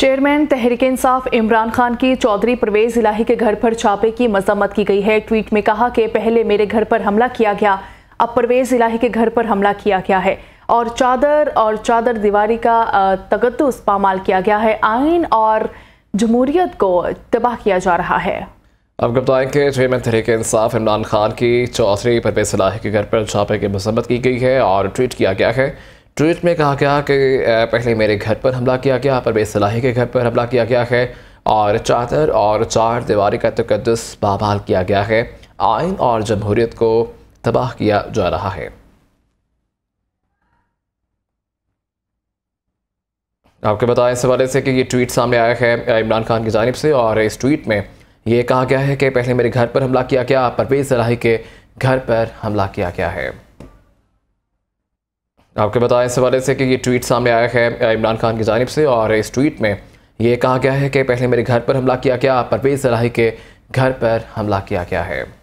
chairman Tehreek Insaf Imran Khan की चौधरी परवेज इलाही के घर पर छापे की मजम्मत की गई है ट्वीट में कहा कि पहले मेरे घर पर हमला किया गया अब परवेज इलाही के घर पर हमला किया गया है और चादर और चादर दीवारी का तगदस पामाल किया गया है आइन और जमहूरियत को तबाह किया जा रहा है अब बताएं तो कि चेयरमैन तहरीक इंसाफ इमरान खान की चौधरी परवेज इलाही के घर पर छापे की मजम्मत की गई है और ट्वीट किया गया है ट्वीट में कहा गया कि पहले मेरे घर पर हमला किया गया पर सलाही के घर पर हमला किया गया है और चादर और चार दीवारी का तकदस बहाल किया गया है आइन और जमहूरीत को तबाह किया जा रहा है आपको बताया इस हवाले से कि ये ट्वीट सामने आया है इमरान खान की जानब से और इस ट्वीट में ये कहा गया है कि पहले मेरे घर पर हमला किया गया परवेज सलाही के घर पर हमला किया गया है आपको बताया इस हवाले से कि ये ट्वीट सामने आया है इमरान खान की जानब से और इस ट्वीट में ये कहा गया है कि पहले मेरे घर पर हमला किया गया परवेज सलाही के घर पर हमला किया गया है